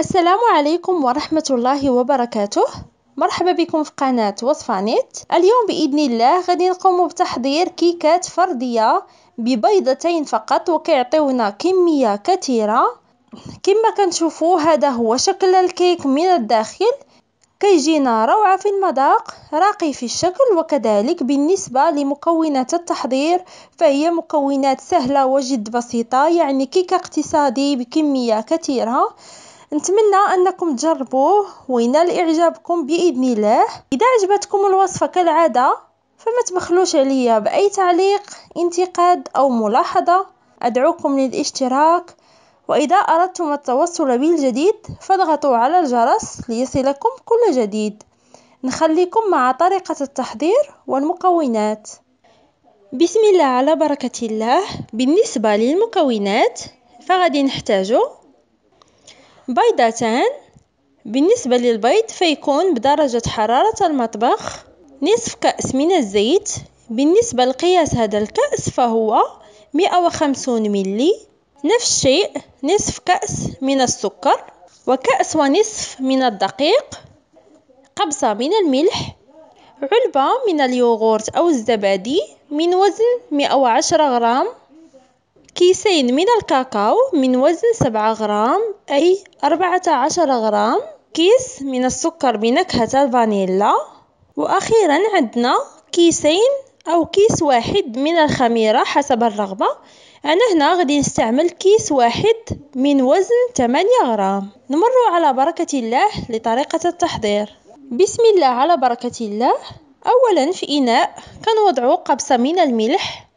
السلام عليكم ورحمة الله وبركاته مرحبا بكم في قناة وصفة نت اليوم بإذن الله غادي نقوم بتحضير كيكات فردية ببيضتين فقط وكيعطيونا كمية كثيرة كما كنشوفو هذا هو شكل الكيك من الداخل كيجينا روعة في المذاق راقي في الشكل وكذلك بالنسبة لمكونات التحضير فهي مكونات سهلة وجد بسيطة يعني كيكة اقتصادي بكمية كثيرة نتمنى انكم تجربوه وينال اعجابكم باذن الله اذا عجبتكم الوصفه كالعاده فما تبخلوش عليا باي تعليق انتقاد او ملاحظه ادعوكم للاشتراك واذا اردتم التوصل بالجديد فاضغطوا على الجرس ليصلكم كل جديد نخليكم مع طريقه التحضير والمكونات بسم الله على بركه الله بالنسبه للمكونات فغادي نحتاجو بيضتان بالنسبة للبيض فيكون بدرجة حرارة المطبخ نصف كأس من الزيت بالنسبة لقياس هذا الكأس فهو مئة وخمسون ملي نفس الشيء نصف كأس من السكر وكأس ونصف من الدقيق قبصة من الملح علبة من اليوغورت أو الزبادي من وزن مئة وعشرة غرام كيسين من الكاكاو من وزن سبعة غرام أي أربعة عشر غرام كيس من السكر بنكهة الفانيلا وأخيرا عندنا كيسين أو كيس واحد من الخميرة حسب الرغبة أنا هنا غادي نستعمل كيس واحد من وزن 8 غرام نمر على بركة الله لطريقة التحضير بسم الله على بركة الله أولا في إناء كنوضع قبصة من الملح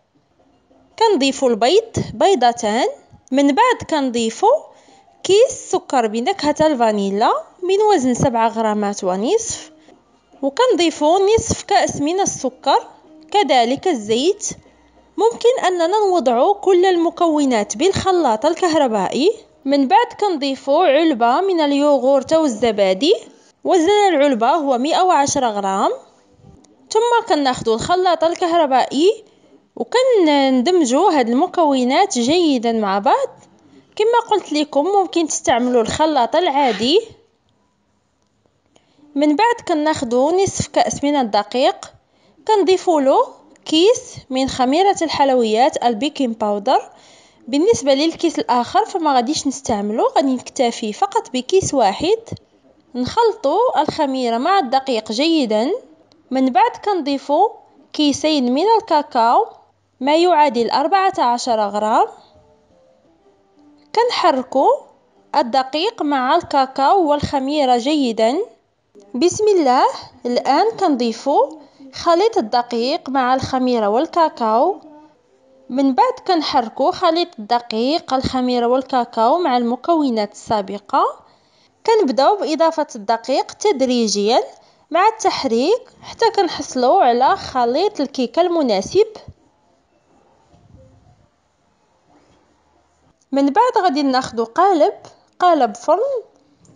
كنضيفو البيض بيضتان من بعد كنضيفو كيس سكر بنكهة الفانيلا من وزن سبعة غرامات ونصف وكنضيفو نصف كأس من السكر كذلك الزيت ممكن اننا نوضع كل المكونات بالخلاط الكهربائي من بعد كنضيفو علبة من اليوغورت او الزبادي وزن العلبة هو 110 غرام ثم كناخدو الخلاط الكهربائي ندمجوا هاد المكونات جيدا مع بعض كما قلت لكم ممكن تستعملوا الخلاط العادي من بعد كناخذوا نصف كاس من الدقيق كنضيفوا له كيس من خميره الحلويات البيكنج باودر بالنسبه للكيس الاخر فما غاديش نستعملو غادي نكتفي فقط بكيس واحد نخلطوا الخميره مع الدقيق جيدا من بعد كنضيفوا كيسين من الكاكاو ما يعادل أربعة عشر غرام كنحركو الدقيق مع الكاكاو والخميرة جيدا بسم الله الآن كنضيف خليط الدقيق مع الخميرة والكاكاو من بعد كنحركو خليط الدقيق الخميرة والكاكاو مع المكونات السابقة كنبداو بإضافة الدقيق تدريجيا مع التحريك حتى كنحصلو على خليط الكيكة المناسب من بعد غادي ناخدو قالب قالب فرن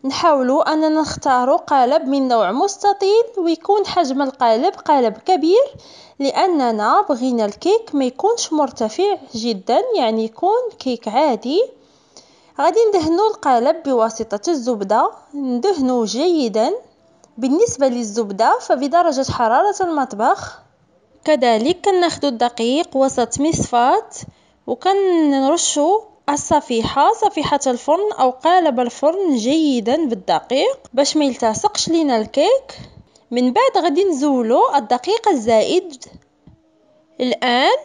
نحاولو اننا نختارو قالب من نوع مستطيل ويكون حجم القالب قالب كبير لاننا بغينا الكيك ميكونش مرتفع جدا يعني يكون كيك عادي غادي ندهنو القالب بواسطة الزبدة ندهنوا جيدا بالنسبة للزبدة فبدرجة حرارة المطبخ كذلك كناخدو الدقيق وسط مصفاة وكنرشو الصفيحة صفيحة الفرن أو قالب الفرن جيدا بالدقيق باش ما يلتصقش لينا الكيك من بعد غادي نزولو الدقيق الزائد الآن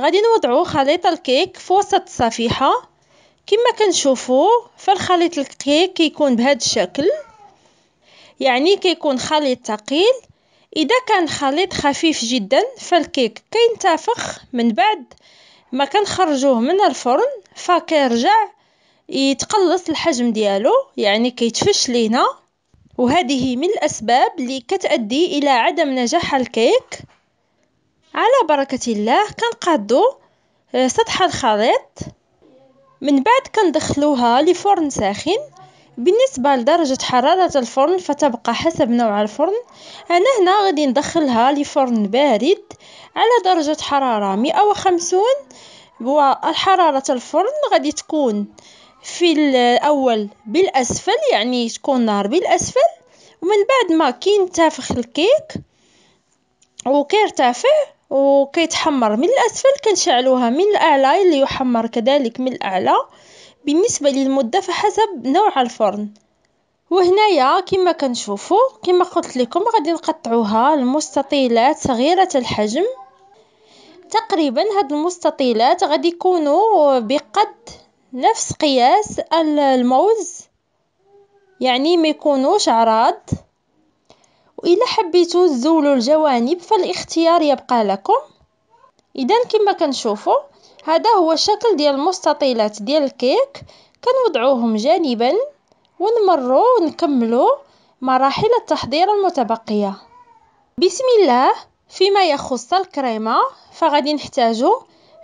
غادي نوضعو خليط الكيك في وسط الصفيحة كما كنشوفو فالخليط الكيك كيكون بهذا الشكل يعني كيكون خليط ثقيل اذا كان خليط خفيف جدا فالكيك كينتفخ من بعد ما كنخرجوه من الفرن فكيرجع يتقلص الحجم ديالو يعني كيتفش لينا وهذه من الاسباب اللي كتؤدي الى عدم نجاح الكيك على بركه الله كنقادو آه، سطح الخليط من بعد كندخلوها لفرن ساخن بالنسبة لدرجة حرارة الفرن فتبقى حسب نوع الفرن انا هنا غادي ندخلها لفرن بارد على درجة حرارة مئة وخمسون وحرارة الفرن غادي تكون في الاول بالاسفل يعني تكون نار بالاسفل ومن بعد ما كينتافخ الكيك وكيرتفع وكيتحمر من الاسفل كنشعلوها من الاعلى اللي يحمر كذلك من الاعلى. بالنسبة للمدة فحسب نوع الفرن وهنايا كما كنشوفو كما قلت لكم غادي نقطعوها لمستطيلات صغيرة الحجم تقريبا هاد المستطيلات غادي يكونوا بقد نفس قياس الموز يعني ما يكونوش عراض والا حبيتو تزولوا الجوانب فالاختيار يبقى لكم اذا كما كنشوفو هذا هو الشكل ديال المستطيلات ديال الكيك كنوضعوهم جانبا ونمروا ونكملوا مراحل التحضير المتبقية بسم الله فيما يخص الكريمة فغادي نحتاجو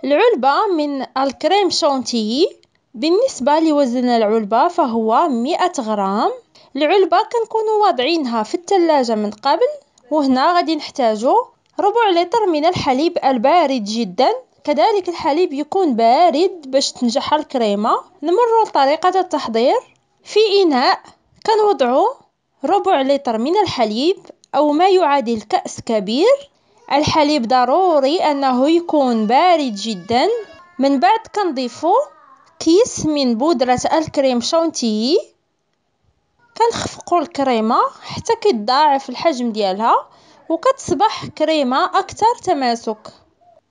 العلبة من الكريم شونتيي بالنسبة لوزن العلبة فهو 100 غرام العلبة كنكونوا واضعينها في التلاجة من قبل وهنا غادي نحتاجو ربع لتر من الحليب البارد جدا كذلك الحليب يكون بارد باش تنجح الكريمة نمرو لطريقة التحضير في اناء كنوضعو ربع لتر من الحليب او ما يعادل كأس كبير الحليب ضروري انه يكون بارد جدا من بعد كنضيفو كيس من بودرة الكريم شونتيي كنخفقو الكريمة حتى كتضاعف الحجم ديالها وكتصبح كريمة اكثر تماسك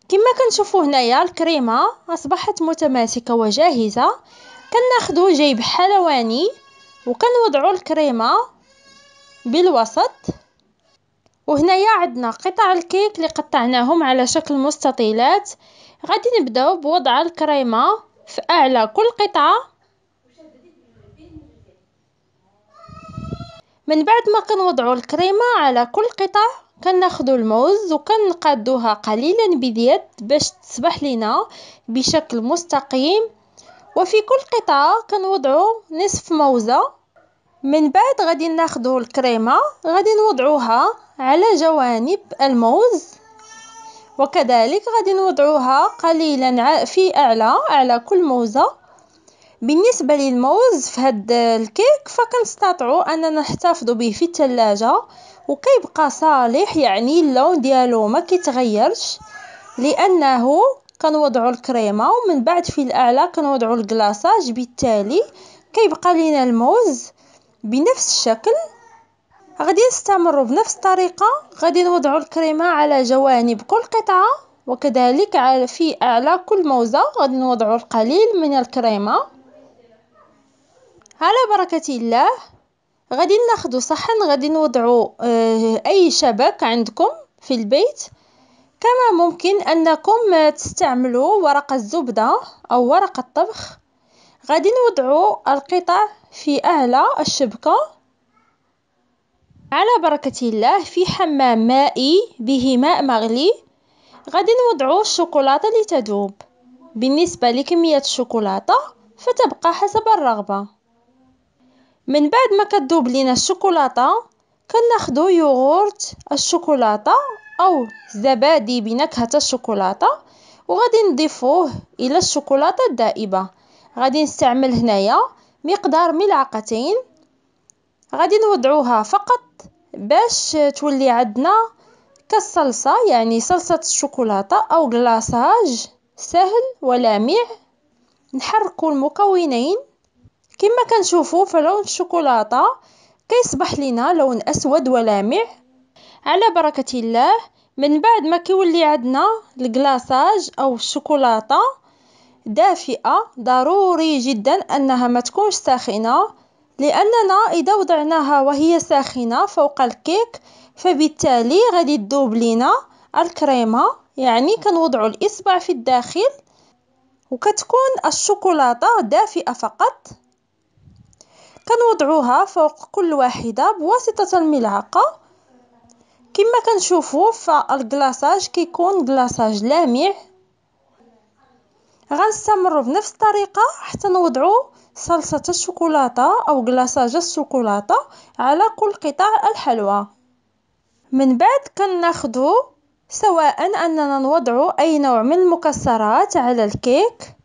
كما كنشوفو هنايا الكريمه اصبحت متماسكه وجاهزه كناخدو جيب حلواني وكنوضعو الكريمه بالوسط وهنايا عندنا قطع الكيك اللي قطعناهم على شكل مستطيلات غادي نبداو بوضع الكريمه في اعلى كل قطعه من بعد ما كنوضعو الكريمه على كل قطع كناخدو الموز وكنقادوها قليلا باليد باش تصبح لينا بشكل مستقيم وفي كل قطعة كنوضعو نصف موزة من بعد غادي ناخدو الكريمة غادي نوضعوها على جوانب الموز وكذلك غادي نوضعوها قليلا في اعلى على كل موزة بالنسبة للموز في هاد الكيك فكنستطعو اننا نحتافضو به في الثلاجة وكيبقى صالح يعني اللون ديالو ما كيتغيرش لانه كنوضعوا الكريمه ومن بعد في الاعلى كنوضعوا الكلاصاج بالتالي كيبقى لينا الموز بنفس الشكل غادي نستمروا بنفس الطريقه غادي نوضعوا الكريمه على جوانب كل قطعه وكذلك على في اعلى كل موزه غادي نوضعوا القليل من الكريمه على بركه الله غادي ناخدو صحن غادي نوضعو آه، اي شبك عندكم في البيت كما ممكن انكم تستعملوا ورق الزبدة او ورق الطبخ غادي نوضعو القطع في اعلى الشبكة على بركة الله في حمام مائي به ماء مغلي غادي نوضعو الشوكولاتة لتذوب بالنسبة لكمية الشوكولاتة فتبقى حسب الرغبة من بعد ما كتذوب لينا الشوكولاتة كناخدو يوغورت الشوكولاتة او زبادي بنكهة الشوكولاتة وغادي نضيفوه الى الشوكولاتة الدائبة غادي نستعمل هنايا مقدار ملعقتين غادي نوضعوها فقط باش تولي عندنا كالصلصة يعني صلصة الشوكولاتة او كلاصاج سهل ولامع نحركو المكونين كيما كنشوفو فلون الشوكولاتة كيصبح لينا لون اسود ولامع على بركة الله من بعد ما كيولي عندنا الكلاصاج او الشوكولاته دافئه ضروري جدا انها ما تكونش ساخنه لاننا اذا وضعناها وهي ساخنه فوق الكيك فبالتالي غادي تذوب لينا الكريمه يعني كنوضعوا الاصبع في الداخل وكتكون الشوكولاته دافئه فقط كنوضعوها فوق كل واحدة بواسطة الملعقة كما كنشوفو فالكلاصاج كيكون كلاصاج لامع غنستمرو بنفس الطريقة حتى نوضعو صلصة الشوكولاتة او كلاصاج الشوكولاتة على كل قطع الحلوى من بعد كناخدو سواء اننا نوضعو اي نوع من المكسرات على الكيك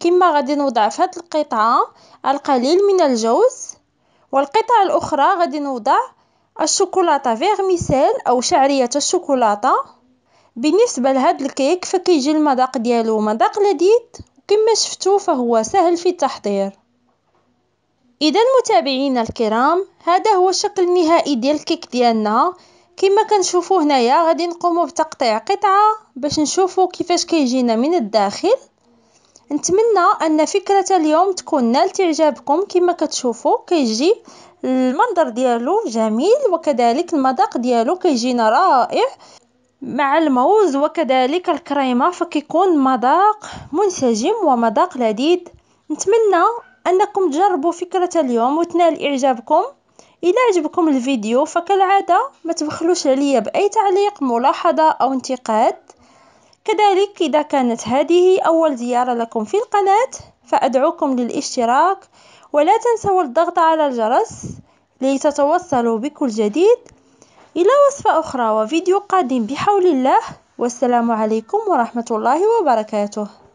كما غادي نوضع فهاد القطعة القليل من الجوز والقطعة الاخرى غادي نوضع الشوكولاتة فيغميسيل او شعرية الشوكولاتة بالنسبة لهاد الكيك فكيجي المذاق ديالو مذاق لذيذ وكما شفتو فهو سهل في التحضير اذا متابعينا الكرام هذا هو الشكل النهائي ديال الكيك ديالنا كما كنشوفو هنايا غادي نقومو بتقطيع قطعه باش نشوفو كيفاش كيجينا من الداخل نتمنى ان فكرة اليوم تكون نالت اعجابكم كما كتشوفوا كيجي المنظر ديالو جميل وكذلك المذاق ديالو كيجينا رائع مع الموز وكذلك الكريمة فكيكون مذاق منسجم ومذاق لذيذ نتمنى انكم تجربوا فكرة اليوم وتنال اعجابكم الى عجبكم الفيديو فكالعاده ما تبخلوش عليا باي تعليق ملاحظه او انتقاد كذلك إذا كانت هذه أول زيارة لكم في القناة فأدعوكم للاشتراك ولا تنسوا الضغط على الجرس لتتوصلوا بكل جديد إلى وصفة أخرى وفيديو قادم بحول الله والسلام عليكم ورحمة الله وبركاته